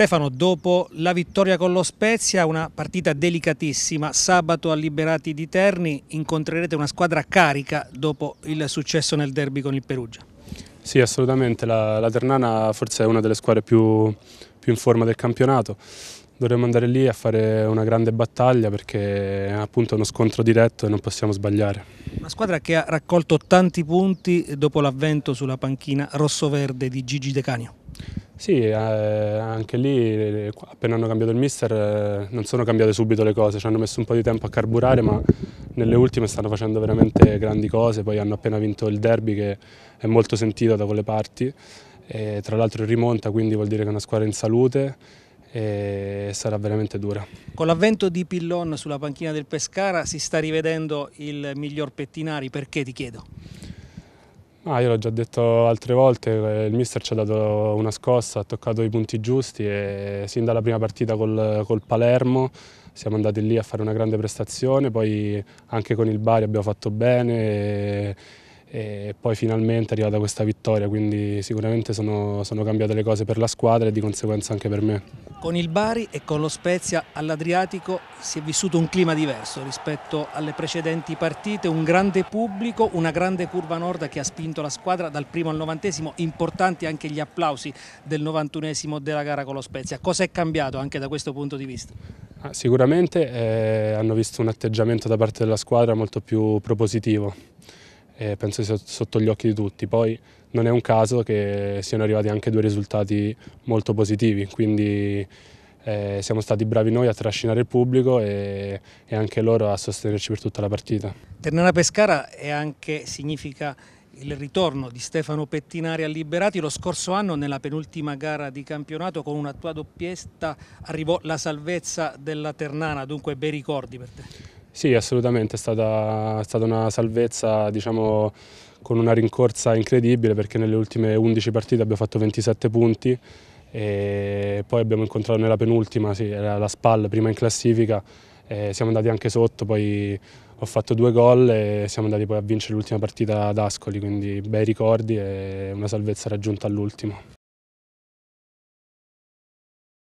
Stefano, dopo la vittoria con lo Spezia, una partita delicatissima, sabato a Liberati di Terni incontrerete una squadra carica dopo il successo nel derby con il Perugia. Sì, assolutamente, la, la Ternana forse è una delle squadre più, più in forma del campionato, dovremmo andare lì a fare una grande battaglia perché è appunto uno scontro diretto e non possiamo sbagliare. Una squadra che ha raccolto tanti punti dopo l'avvento sulla panchina rosso-verde di Gigi De Canio. Sì, eh, anche lì eh, appena hanno cambiato il mister eh, non sono cambiate subito le cose, ci hanno messo un po' di tempo a carburare ma nelle ultime stanno facendo veramente grandi cose, poi hanno appena vinto il derby che è molto sentito da quelle parti, e, tra l'altro rimonta quindi vuol dire che è una squadra in salute e sarà veramente dura. Con l'avvento di Pillon sulla panchina del Pescara si sta rivedendo il miglior Pettinari, perché ti chiedo? Ah, io l'ho già detto altre volte, eh, il mister ci ha dato una scossa, ha toccato i punti giusti e sin dalla prima partita col, col Palermo siamo andati lì a fare una grande prestazione, poi anche con il Bari abbiamo fatto bene. E e poi finalmente è arrivata questa vittoria, quindi sicuramente sono, sono cambiate le cose per la squadra e di conseguenza anche per me. Con il Bari e con lo Spezia all'Adriatico si è vissuto un clima diverso rispetto alle precedenti partite, un grande pubblico, una grande curva nord che ha spinto la squadra dal primo al novantesimo, importanti anche gli applausi del novantunesimo della gara con lo Spezia. Cosa è cambiato anche da questo punto di vista? Ah, sicuramente eh, hanno visto un atteggiamento da parte della squadra molto più propositivo eh, penso sia sotto gli occhi di tutti. Poi non è un caso che siano arrivati anche due risultati molto positivi, quindi eh, siamo stati bravi noi a trascinare il pubblico e, e anche loro a sostenerci per tutta la partita. Ternana Pescara è anche, significa il ritorno di Stefano Pettinari a Liberati lo scorso anno nella penultima gara di campionato con una tua doppietta arrivò la salvezza della Ternana, dunque bei ricordi per te. Sì, assolutamente, è stata, è stata una salvezza diciamo, con una rincorsa incredibile perché nelle ultime 11 partite abbiamo fatto 27 punti e poi abbiamo incontrato nella penultima, sì, era la Spal prima in classifica, siamo andati anche sotto, poi ho fatto due gol e siamo andati poi a vincere l'ultima partita ad Ascoli, quindi bei ricordi e una salvezza raggiunta all'ultimo.